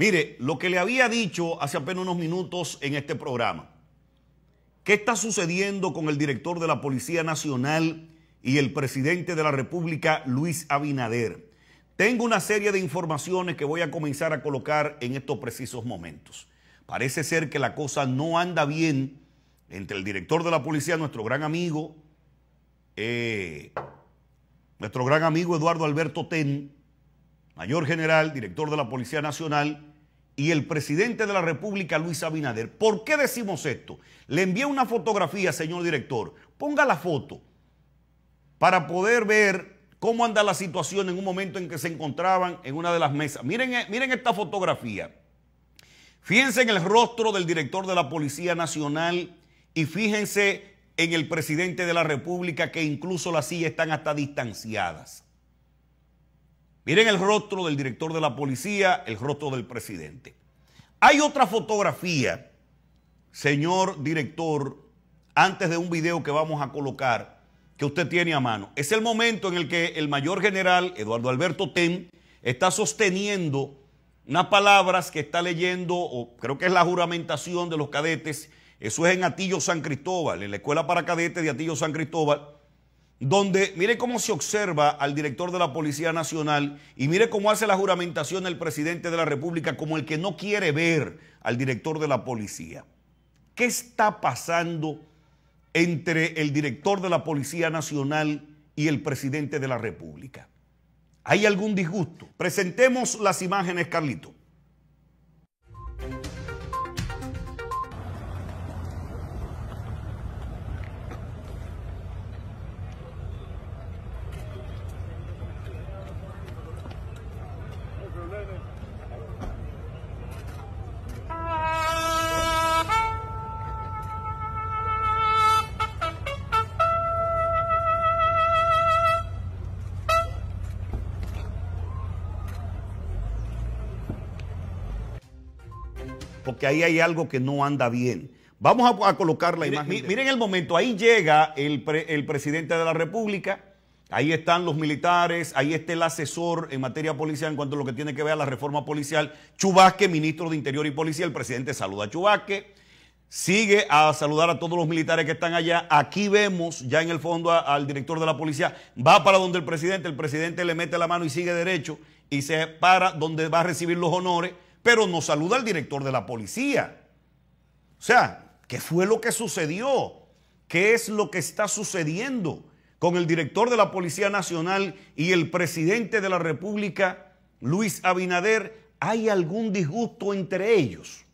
Mire, lo que le había dicho hace apenas unos minutos en este programa. ¿Qué está sucediendo con el director de la Policía Nacional y el presidente de la República, Luis Abinader? Tengo una serie de informaciones que voy a comenzar a colocar en estos precisos momentos. Parece ser que la cosa no anda bien entre el director de la policía, nuestro gran amigo, eh, nuestro gran amigo Eduardo Alberto Ten, mayor general, director de la Policía Nacional, y el presidente de la República, Luis Abinader. ¿Por qué decimos esto? Le envié una fotografía, señor director. Ponga la foto para poder ver cómo anda la situación en un momento en que se encontraban en una de las mesas. Miren, eh, miren esta fotografía. Fíjense en el rostro del director de la Policía Nacional y fíjense en el presidente de la República que incluso las sillas están hasta distanciadas. Miren el rostro del director de la policía, el rostro del presidente. Hay otra fotografía, señor director, antes de un video que vamos a colocar, que usted tiene a mano. Es el momento en el que el mayor general Eduardo Alberto Ten está sosteniendo unas palabras que está leyendo, o creo que es la juramentación de los cadetes. Eso es en Atillo San Cristóbal, en la Escuela para Cadetes de Atillo San Cristóbal donde mire cómo se observa al director de la Policía Nacional y mire cómo hace la juramentación el presidente de la República como el que no quiere ver al director de la policía. ¿Qué está pasando entre el director de la Policía Nacional y el presidente de la República? ¿Hay algún disgusto? Presentemos las imágenes, Carlito. porque ahí hay algo que no anda bien. Vamos a, colocar la imagen. Miren el momento, ahí llega el, presidente de la República, ahí están los militares, ahí está el asesor en materia policial en cuanto a lo que tiene que ver a la reforma policial, Chubasque, ministro de Interior y Policía, el presidente saluda a Chubasque, sigue a saludar a todos los militares que están allá. Aquí vemos ya en el fondo al director de la policía, va para donde el presidente, el presidente le mete la mano y sigue derecho y se para donde va a recibir los honores pero no saluda al director de la policía. O sea, ¿qué fue lo que sucedió? ¿Qué es lo que está sucediendo con el director de la Policía Nacional y el presidente de la República, Luis Abinader? ¿Hay algún disgusto entre ellos?